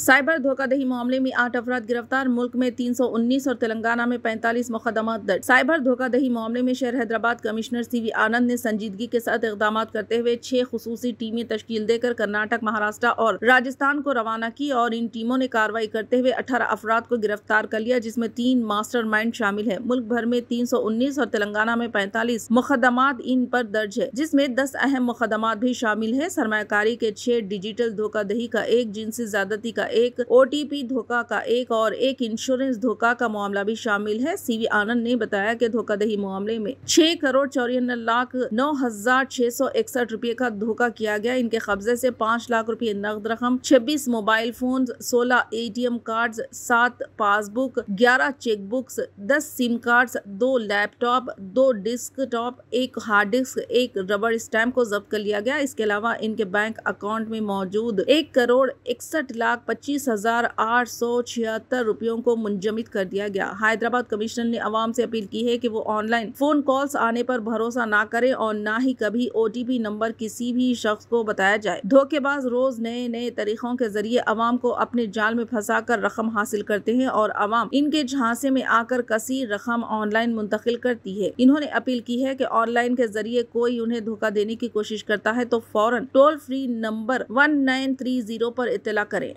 cyber धोखाधही मामले में आठ अफराद गिरफ्तार मुल्क में 319 और तेलंगाना में 45 मुकदमा दर्ज साइबर धोखाधही मामले में शहर Hyderabad commissioner C V Anand ने संजीदगी के साथ इकदाम करते हुए छह खसूसी टीमें तश्कील देकर कर्नाटक महाराष्ट्र और राजस्थान को रवाना की और इन टीमों ने कार्रवाई करते हुए अठारह अफराद को गिरफ्तार कर लिया जिसमे तीन मास्टर माइंड शामिल है मुल्क भर में तीन और तेलंगाना में पैंतालीस मुकदमा इन पर दर्ज है जिसमे दस अहम मुकदमा भी शामिल है सरमाकारी के छह डिजिटल धोखाधही का एक जिनसे ज्यादती का एक ओटीपी धोखा का एक और एक इंश्योरेंस धोखा का मामला भी शामिल है सीवी आनंद ने बताया कि धोखादही मामले में छह करोड़ चौरानवे लाख नौ हजार छह सौ इकसठ रूपए का धोखा किया गया इनके कब्जे से पाँच लाख रुपए नकद रकम छब्बीस मोबाइल फोन सोलह एटीएम कार्ड सात पासबुक ग्यारह चेकबुक्स दस सिम कार्ड दो लैपटॉप दो डिस्क टॉप एक हार्ड डिस्क एक रबर स्टैम्प को जब्त कर लिया गया इसके अलावा इनके बैंक अकाउंट में मौजूद एक करोड़ इकसठ लाख पच्चीस हज़ार आठ सौ छिहत्तर रुपयों को मुंजमित कर दिया गया हैदराबाद कमिश्नर ने आवाम से अपील की है कि वो ऑनलाइन फ़ोन कॉल्स आने पर भरोसा ना करें और ना ही कभी ओ नंबर किसी भी शख्स को बताया जाए धोखेबाज रोज़ नए नए तरीक़ों के जरिए अवाम को अपने जाल में फंसा कर रकम हासिल करते हैं और अवाम इनके झांसे में आकर कसी रकम ऑनलाइन मुंतकिल करती है इन्होंने अपील की है की ऑनलाइन के जरिए कोई उन्हें धोखा देने की कोशिश करता है तो फौरन toll free number one nine three zero पर इतला करें